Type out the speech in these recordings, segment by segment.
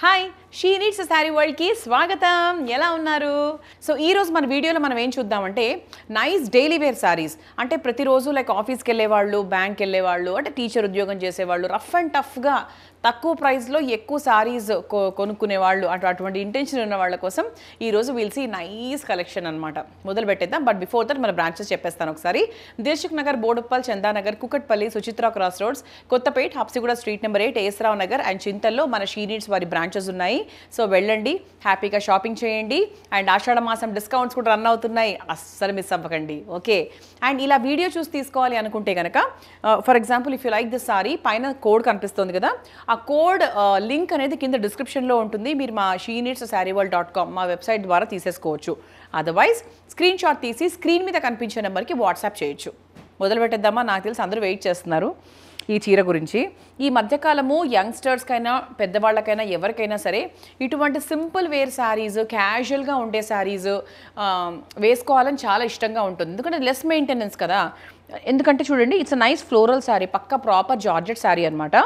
Hi, She Needs saree వరల్డ్కి స్వాగతం ఎలా ఉన్నారు సో ఈరోజు మన వీడియోలో మనం ఏం చూద్దామంటే నైస్ డైలీ వేర్ శారీస్ అంటే ప్రతిరోజు లైక్ ఆఫీస్కి వెళ్ళేవాళ్ళు బ్యాంక్ వెళ్ళేవాళ్ళు అంటే టీచర్ ఉద్యోగం చేసేవాళ్ళు రఫ్ అండ్ టఫ్గా తక్కువ ప్రైస్లో ఎక్కువ శారీస్ కొ కొనుక్కునేవాళ్ళు అటు అటువంటి ఇంటెన్షన్ ఉన్న వాళ్ళ కోసం ఈరోజు వీల్ నైస్ కలెక్షన్ అనమాట మొదలు పెట్టేద్దాం బట్ బిఫోర్ దట్ మన బ్రాంచెస్ చెప్పేస్తాను ఒకసారి దేశక్ Nagar Boduppal Chandanagar Kukatpally Suchitra cross roads Kothapet Habsiguda street number eight Esarao Nagar and చింతల్లో మన షీనీడ్స్ వారి బ్రాంచెస్ ఉన్నాయి ఉన్నాయి సో వెళ్ళండి హ్యాపీగా షాపింగ్ చేయండి అండ్ ఆషాఢ మాసం డిస్కౌంట్స్ కూడా రన్ అవుతున్నాయి అస్సలు మిస్ అవ్వకండి ఓకే అండ్ ఇలా వీడియో చూసి తీసుకోవాలి అనుకుంటే కనుక for example if you like this saree పైన కోడ్ కనిపిస్తుంది కదా ఆ కోడ్ లింక్ అనేది కింద డిస్క్రిప్షన్లో ఉంటుంది మీరు మా She Needs saree world dot com మా వెబ్సైట్ ద్వారా తీసేసుకోవచ్చు అదర్వైజ్ స్క్రీన్ షాట్ తీసి స్క్రీన్ మీద కనిపించే నెంబర్కి వాట్సాప్ చేయొచ్చు మొదలు పెట్టేద్దామా నాకు తెలిసి అందరూ వెయిట్ చేస్తున్నారు ఈ చీర గురించి ఈ మధ్యకాలము యంగ్స్టర్స్కైనా పెద్దవాళ్ళకైనా ఎవరికైనా సరే ఇటువంటి సింపుల్ వేర్ శారీస్ క్యాజువల్గా ఉండే శారీస్ వేసుకోవాలని చాలా ఇష్టంగా ఉంటుంది ఎందుకంటే లెస్ మెయింటెనెన్స్ కదా ఎందుకంటే చూడండి ఇట్స్ నైస్ ఫ్లోరల్ శారీ పక్క ప్రాపర్ జార్జెట్ శారీ అనమాట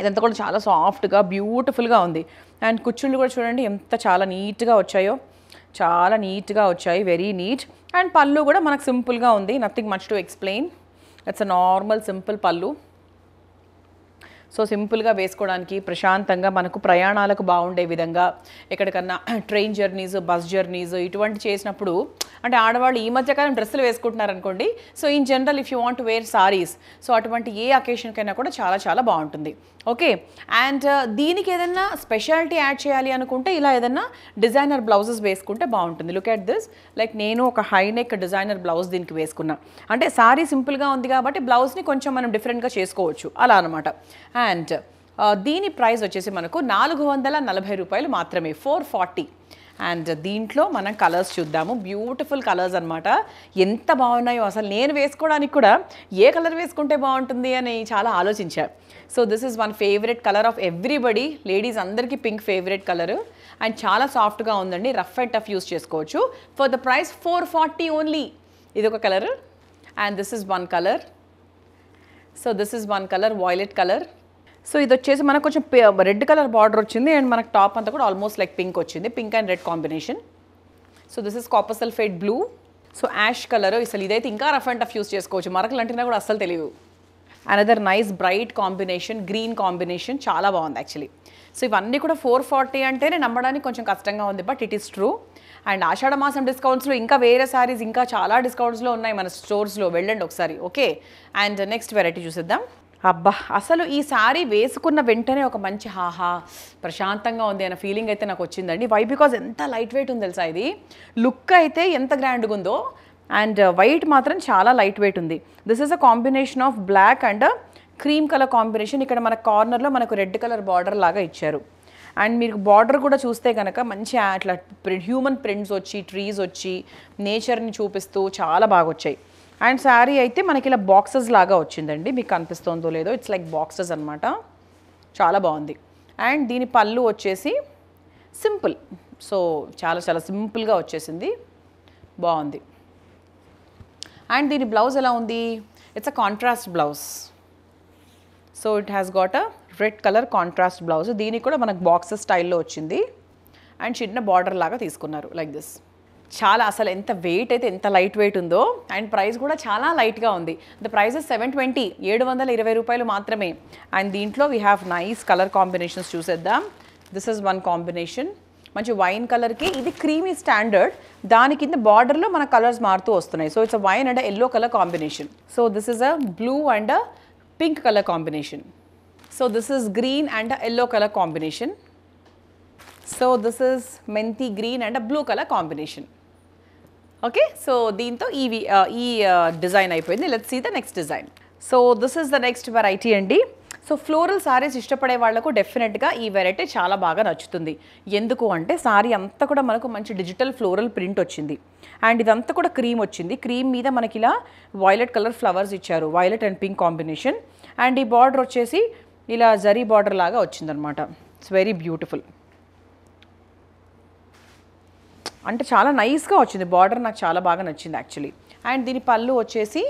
ఇదంతా కూడా చాలా సాఫ్ట్గా బ్యూటిఫుల్గా ఉంది అండ్ కుచ్చుళ్ళు కూడా చూడండి ఎంత చాలా నీట్గా వచ్చాయో చాలా నీట్గా వచ్చాయి వెరీ నీట్ అండ్ పళ్ళు కూడా మనకు సింపుల్గా ఉంది nothing much to explain that's a normal simple pallu so సింపుల్గా వేసుకోవడానికి ప్రశాంతంగా మనకు ప్రయాణాలకు బాగుండే విధంగా ఎక్కడికన్నా ట్రైన్ జర్నీస్ బస్ జర్నీస్ ఇటువంటి చేసినప్పుడు అంటే ఆడవాళ్ళు ఈ మధ్యకాలం డ్రెస్సులు వేసుకుంటున్నారు అనుకోండి so in general if you want wear sarees so అటువంటి ఏ అకేషన్కైనా కూడా చాలా చాలా బాగుంటుంది ఓకే అండ్ uh, దీనికి ఏదన్నా స్పెషాలిటీ యాడ్ చేయాలి అనుకుంటే ఇలా ఏదన్నా డిజైనర్ బ్లౌజెస్ వేసుకుంటే బాగుంటుంది లుక్ అట్ దిస్ లైక్ నేను ఒక హై నెక్ డిజైనర్ బ్లౌజ్ దీనికి వేసుకున్నా అంటే సారీ సింపుల్గా ఉంది కాబట్టి బ్లౌజ్ని కొంచెం మనం డిఫరెంట్గా చేసుకోవచ్చు అలా అనమాట అండ్ uh, దీని ప్రైస్ వచ్చేసి మనకు నాలుగు వందల నలభై రూపాయలు మాత్రమే ఫోర్ ఫార్టీ అండ్ దీంట్లో మనం కలర్స్ చూద్దాము బ్యూటిఫుల్ కలర్స్ అనమాట ఎంత బాగున్నాయో అసలు నేను వేసుకోవడానికి కూడా ఏ కలర్ వేసుకుంటే బాగుంటుంది అని చాలా ఆలోచించా so this is one favourite colour of everybody ladies అందరికీ పింక్ ఫేవరెట్ కలర్ అండ్ చాలా సాఫ్ట్గా ఉందండి రఫ్ అండ్ టఫ్ యూస్ చేసుకోవచ్చు for the price four forty only ఇది ఒక colour and this is one colour so this is one colour violet colour so ఇది వచ్చేసి మనకు కొంచెం రెడ్ కలర్ బార్డర్ వచ్చింది అండ్ మనకు టాప్ అంతా కూడా ఆల్మోస్ట్ లైక్ పింక్ వచ్చింది pink and red combination so this is copper sulphate blue so ash colour అసలు ఇదైతే ఇంకా రఫ్ అండ్ టఫ్ యూస్ చేసుకోవచ్చు మరకలు అంటే కూడా అస్సలు తెలియదు another nice bright combination green combination చాలా బాగుంది యాక్చువల్లీ సో ఇవన్నీ కూడా ఫోర్ ఫార్టీ అంటేనే నమ్మడానికి కొంచెం కష్టంగా ఉంది but it is true and Ashadha మాసం డిస్కౌంట్స్లో ఇంకా వేరే శారీస్ ఇంకా చాలా డిస్కౌంట్స్లో ఉన్నాయి మన స్టోర్స్లో వెళ్ళండి ఒకసారి ఓకే అండ్ నెక్స్ట్ వెరైటీ చూసిద్దాం అబ్బా అసలు ఈ సారీ వేసుకున్న వెంటనే ఒక మంచి హాహా ప్రశాంతంగా ఉంది అనే ఫీలింగ్ అయితే నాకు వచ్చిందండి వై బికాజ్ ఎంత లైట్ వెయిట్ ఉంది తెలుసా ఇది లుక్ అయితే ఎంత గ్రాండ్గా ఉందో అండ్ వైట్ uh, మాత్రం చాలా లైట్ వెయిట్ ఉంది this is a combination of black and cream colour combination ఇక్కడ మన కార్నర్లో మనకు రెడ్ కలర్ బార్డర్ లాగా ఇచ్చారు అండ్ మీరు బార్డర్ కూడా చూస్తే కనుక మంచి అట్లా హ్యూమన్ ప్రింట్స్ వచ్చి ట్రీస్ వచ్చి నేచర్ని చూపిస్తూ చాలా బాగా వచ్చాయి అండ్ శారీ అయితే మనకి ఇలా బాక్సెస్ లాగా వచ్చిందండి మీకు కనిపిస్తుందో లేదో ఇట్స్ లైక్ బాక్సెస్ అనమాట చాలా బాగుంది అండ్ దీని పళ్ళు వచ్చేసి సింపుల్ సో చాలా చాలా సింపుల్గా వచ్చేసింది బాగుంది అండ్ దీని బ్లౌజ్ ఎలా ఉంది it's a contrast blouse so it has got a red colour contrast blouse దీనికి కూడా మనకు బాక్సెస్ స్టైల్లో వచ్చింది అండ్ చిన్న బార్డర్ లాగా తీసుకున్నారు లైక్ దిస్ చాలా అసలు ఎంత వెయిట్ అయితే ఎంత లైట్ వెయిట్ ఉందో అండ్ ప్రైస్ కూడా చాలా లైట్గా ఉంది ద ప్రైస్ సెవెన్ ట్వంటీ ఏడు వందల ఇరవై రూపాయలు మాత్రమే అండ్ దీంట్లో we have nice colour combinations చూసేద్దాం దిస్ ఇస్ వన్ కాంబినేషన్ మంచి వైన్ కలర్కి ఇది క్రీమీ స్టాండర్డ్ దాని కింద బార్డర్లో మన కలర్స్ మారుతూ వస్తున్నాయి so it's wine and yellow colour combination so this is a blue and pink colour combination so this is green and yellow colour combination so this is మెంతి green and blue colour combination okay so దీంతో ఈ uh, ఈ design uh, అయిపోయింది let see the next design so this is the next variety అండి so floral sarees ఇష్టపడే వాళ్లకు డెఫినెట్గా ఈ వెరైటీ చాలా బాగా నచ్చుతుంది ఎందుకు అంటే సారీ అంతా కూడా మనకు మంచి డిజిటల్ ఫ్లోరల్ ప్రింట్ వచ్చింది అండ్ ఇదంతా కూడా క్రీమ్ వచ్చింది క్రీమ్ మీద మనకి ఇలా వైలెట్ కలర్ ఫ్లవర్స్ ఇచ్చారు violet and pink combination and ఈ బార్డర్ వచ్చేసి ఇలా జరీ బార్డర్ లాగా వచ్చిందనమాట ఇట్స్ వెరీ బ్యూటిఫుల్ అంటే చాలా నైస్గా వచ్చింది బార్డర్ నాకు చాలా బాగా నచ్చింది యాక్చువల్లీ అండ్ దీని పళ్ళు వచ్చేసి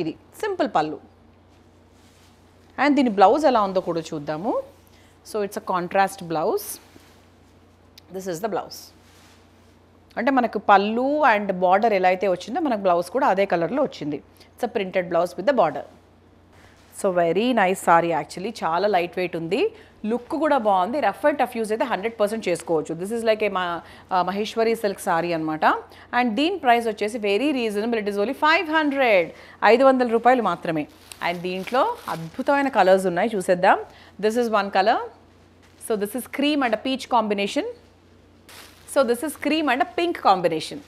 ఇది సింపుల్ పళ్ళు అండ్ దీని బ్లౌజ్ ఎలా ఉందో కూడా చూద్దాము so it's a contrast blouse this is the blouse అంటే మనకు పళ్ళు అండ్ బార్డర్ ఎలా అయితే వచ్చిందో మనకు బ్లౌజ్ కూడా అదే కలర్లో వచ్చింది it's a printed blouse with the border so very nice saree actually చాలా లైట్ వెయిట్ ఉంది లుక్ కూడా బాగుంది రఫ్ అండ్ టఫ్ యూజ్ అయితే హండ్రెడ్ పర్సెంట్ చేసుకోవచ్చు this is like a Maheshwari silk saree అనమాట అండ్ దీని ప్రైస్ వచ్చేసి very reasonable it is only five hundred ఐదు వందల రూపాయలు మాత్రమే అండ్ దీంట్లో అద్భుతమైన కలర్స్ ఉన్నాయి చూసేద్దాం this is one colour so this is cream and peach combination so this is cream and pink combination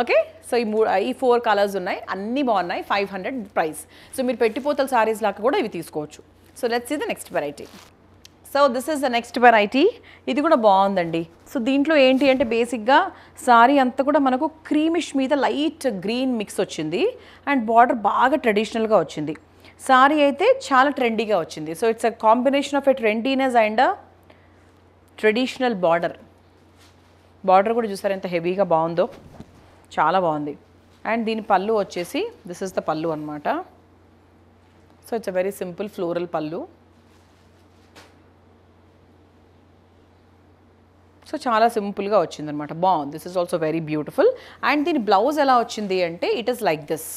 okay so ఈ మూడు ఈ ఫోర్ కలర్స్ ఉన్నాయి అన్నీ బాగున్నాయి ఫైవ్ హండ్రెడ్ ప్రైస్ సో మీరు పెట్టిపోతల సారీస్ లాగా కూడా ఇవి తీసుకోవచ్చు so let's see the next variety so this is the next variety ఇది కూడా బాగుందండి సో దీంట్లో ఏంటి అంటే బేసిక్గా సారీ అంతా కూడా మనకు క్రీమిష్ మీద లైట్ గ్రీన్ మిక్స్ వచ్చింది అండ్ బార్డర్ బాగా ట్రెడిషనల్గా వచ్చింది సారీ అయితే చాలా ట్రెండీగా వచ్చింది so it's a combination of a trendiness and traditional border border కూడా చూసారు ఎంత హెవీగా బాగుందో చాలా బాగుంది అండ్ దీని పళ్ళు వచ్చేసి దిస్ ఇస్ ద పళ్ళు అనమాట so it's a very simple floral pallu so చాలా సింపుల్గా వచ్చింది అనమాట బాగుంది this is also very beautiful and దీని బ్లౌజ్ ఎలా వచ్చింది అంటే it is like this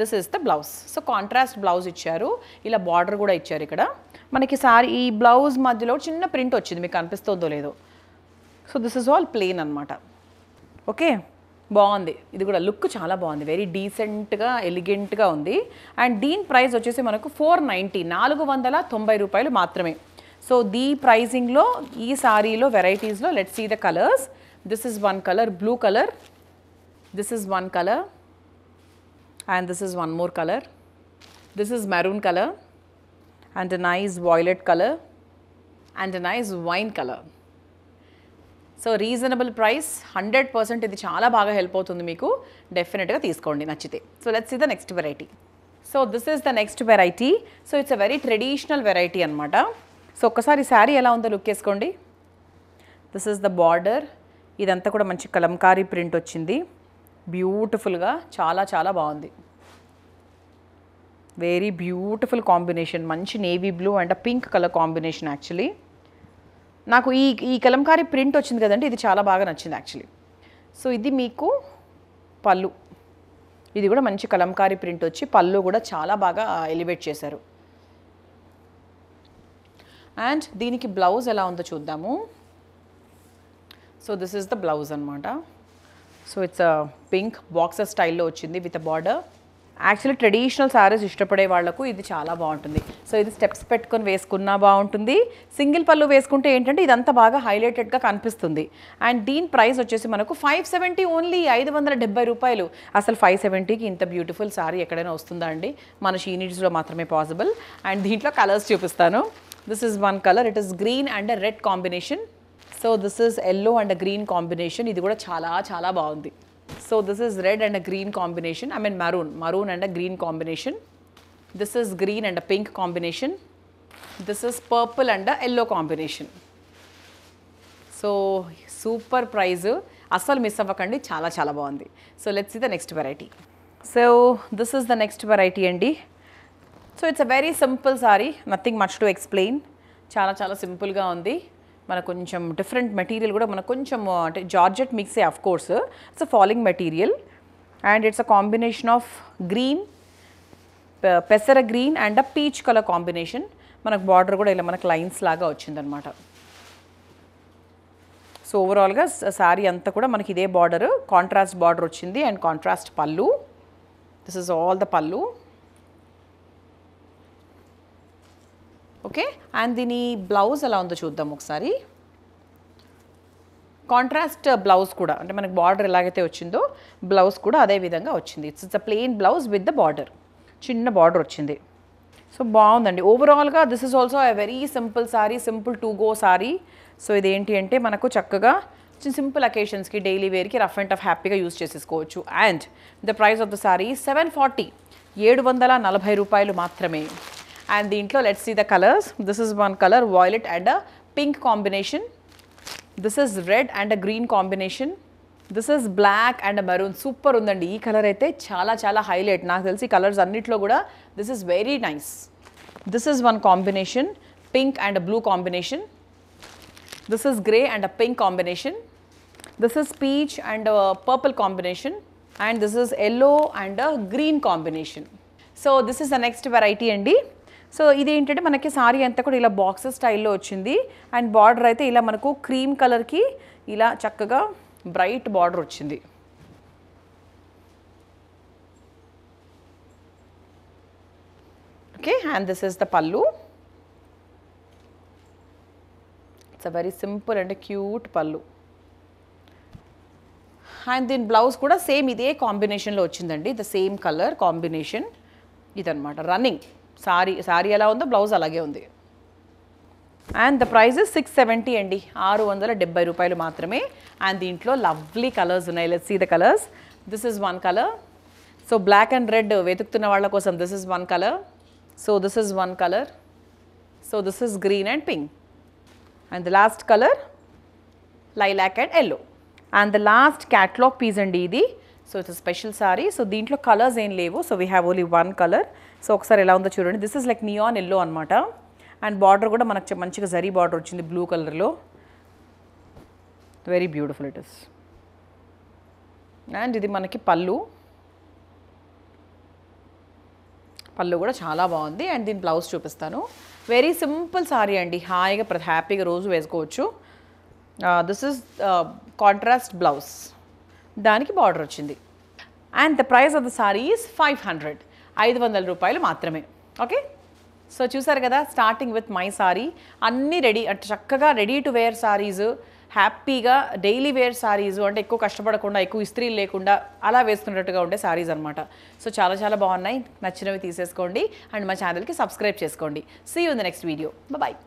this is the blouse so contrast blouse ఇచ్చారు ఇలా బార్డర్ కూడా ఇచ్చారు ఇక్కడ మనకి సారీ ఈ బ్లౌజ్ మధ్యలో చిన్న ప్రింట్ వచ్చింది మీకు అనిపిస్తుందో లేదో so this is all plain అనమాట ఓకే బాగుంది ఇది కూడా లుక్ చాలా బాగుంది వెరీ డీసెంట్గా ఎలిగెంట్గా ఉంది అండ్ దీని ప్రైస్ వచ్చేసి మనకు ఫోర్ నైంటీ నాలుగు వందల తొంభై రూపాయలు మాత్రమే సో దీ ప్రైజింగ్లో ఈ సారీలో వెరైటీస్లో let see the colours this is one colour blue colour this is one colour and this is one more colour this is maroon colour and nice violet colour and nice wine colour so reasonable price hundred percent ఇది చాలా బాగా help అవుతుంది మీకు డెఫినెట్గా తీసుకోండి నచ్చితే so let's see the next variety so this is the next variety so it's a very traditional variety అనమాట so ఒక్కసారి శారీ ఎలా ఉందో లుక్ వేసుకోండి దిస్ ఈస్ ద బార్డర్ ఇదంతా కూడా మంచి కలంకారీ ప్రింట్ వచ్చింది బ్యూటిఫుల్గా చాలా చాలా బాగుంది వెరీ బ్యూటిఫుల్ కాంబినేషన్ మంచి navy blue and pink colour combination actually నాకు ఈ ఈ కలంకారీ ప్రింట్ వచ్చింది కదండి ఇది చాలా బాగా నచ్చింది యాక్చువల్లీ సో ఇది మీకు పళ్ళు ఇది కూడా మంచి కలంకారీ ప్రింట్ వచ్చి పళ్ళు కూడా చాలా బాగా ఎలివేట్ చేశారు అండ్ దీనికి బ్లౌజ్ ఎలా ఉందో చూద్దాము so this is the blouse అనమాట సో ఇట్స్ పింక్ బాక్సర్ స్టైల్లో వచ్చింది with border actually traditional sarees ఇష్టపడే వాళ్లకు ఇది చాలా బాగుంటుంది సో ఇది స్టెప్స్ పెట్టుకొని వేసుకున్నా బాగుంటుంది సింగిల్ పళ్ళు వేసుకుంటే ఏంటంటే ఇదంతా బాగా హైలైటెడ్గా కనిపిస్తుంది అండ్ దీని ప్రైస్ వచ్చేసి మనకు ఫైవ్ సెవెంటీ ఓన్లీ ఐదు వందల డెబ్బై రూపాయలు అసలు ఫైవ్ సెవెంటీకి ఇంత బ్యూటిఫుల్ శారీ ఎక్కడైనా వస్తుందా అండి మన షీనిట్స్లో మాత్రమే పాసిబుల్ అండ్ దీంట్లో కలర్స్ చూపిస్తాను this is one colour it is green and red combination so this is yellow and green combination ఇది కూడా చాలా చాలా బాగుంది So this is red and a green combination, I mean maroon, maroon and a green combination. This is green and a pink combination. This is purple and a yellow combination. So super price అస్సలు miss అవ్వకండి చాలా చాలా బాగుంది so let's see the next variety so this is the next variety అండి so it's a very simple saree nothing much to explain చాలా చాలా సింపుల్గా ఉంది మనకు కొంచెం డిఫరెంట్ మెటీరియల్ కూడా మనకు కొంచెం అంటే జార్జెట్ మిక్సే of course it's a falling material and it's a combination of green పెసర green and a peach colour combination మనకు బార్డర్ కూడా ఇలా మనకు లైన్స్ లాగా వచ్చిందనమాట సో ఓవరాల్గా శారీ అంతా కూడా మనకి ఇదే బార్డర్ కాంట్రాస్ట్ బార్డర్ వచ్చింది అండ్ కాంట్రాస్ట్ పళ్ళు దిస్ ఇస్ ఆల్ ద పళ్ళు ఓకే అండ్ దీని బ్లౌజ్ ఎలా ఉందో చూద్దాం ఒకసారి కాంట్రాస్ట్ బ్లౌజ్ కూడా అంటే మనకు బార్డర్ ఎలాగైతే వచ్చిందో బ్లౌజ్ కూడా అదే విధంగా వచ్చింది it's it's a plain blouse with the border చిన్న బార్డర్ వచ్చింది సో బాగుందండి ఓవరాల్గా this is also a very simple sari simple to go sari so ఇదేంటి అంటే మనకు చక్కగా సింపుల్ అకేషన్స్కి డైలీ వేర్కి రఫ్ అండ్ టఫ్ హ్యాపీగా యూజ్ చేసేసుకోవచ్చు and the price of the sari seven forty ఏడు వందల నలభై రూపాయలు మాత్రమే and the let's see the colors. This is one color violet and a pink combination. This is red and a green combination. This is black and maroon super ఉందండి ఈ colour అయితే చాలా చాలా హైలైట్ నాకు తెలిసి కలర్స్ అన్నిట్లో కూడా this is very nice this is one combination pink and blue combination this is grey and pink combination this is peach and purple combination and this is yellow and green combination so this is the next variety అండి సో ఇది ఏంటంటే మనకి sorry అంతా కూడా ఇలా boxes స్టైల్లో వచ్చింది అండ్ బార్డర్ అయితే ఇలా మనకు క్రీమ్ కలర్కి ఇలా చక్కగా బ్రైట్ బార్డర్ వచ్చింది okay and this is the పళ్ళు it's a very simple and cute పళ్ళు అండ్ దీని బ్లౌజ్ కూడా సేమ్ ఇదే కాంబినేషన్లో వచ్చిందండి ద సేమ్ కలర్ కాంబినేషన్ ఇదనమాట రన్నింగ్ సారీ సారీ ఎలా ఉందో బ్లౌజ్ అలాగే ఉంది and the price six seventy అండి ఆరు వందల డెబ్బై రూపాయలు మాత్రమే అండ్ దీంట్లో లవ్లీ కలర్స్ ఉన్నాయి let see the colours this is one colour so black and red వెతుకుతున్న వాళ్ళ కోసం this is one colour so this is one colour so this is green and pink and the last colour lilac and yellow and the last catalogue piece అండి ఇది so it's special sari so దీంట్లో colours ఏం లేవు so we have only one colour so ఒకసారి ఎలా ఉందో చూడండి this is like neon yellow అనమాట అండ్ బార్డర్ కూడా మనకు మంచిగా జరీ బార్డర్ వచ్చింది బ్లూ కలర్లో very beautiful it is and ఇది మనకి పళ్ళు పళ్ళు కూడా చాలా బాగుంది అండ్ దీని బ్లౌజ్ చూపిస్తాను వెరీ సింపుల్ సారీ అండి హాయిగా ప్రతి హ్యాపీగా రోజు వేసుకోవచ్చు దిస్ ఇస్ కాంట్రాస్ట్ బ్లౌజ్ దానికి బార్డర్ వచ్చింది and the price of the sari is five hundred ఐదు వందల రూపాయలు మాత్రమే ఓకే సో చూసారు కదా స్టార్టింగ్ విత్ మై సారీ అన్నీ రెడీ అంటే చక్కగా రెడీ టు వేర్ సారీస్ హ్యాపీగా డైలీ వేర్ సారీస్ అంటే ఎక్కువ కష్టపడకుండా ఎక్కువ ఇస్త్రీలు లేకుండా అలా వేసుకున్నట్టుగా ఉండే సారీస్ అనమాట సో చాలా చాలా బాగున్నాయి నచ్చినవి తీసేసుకోండి అండ్ మా ఛానల్కి సబ్స్క్రైబ్ చేసుకోండి see you in the next video bye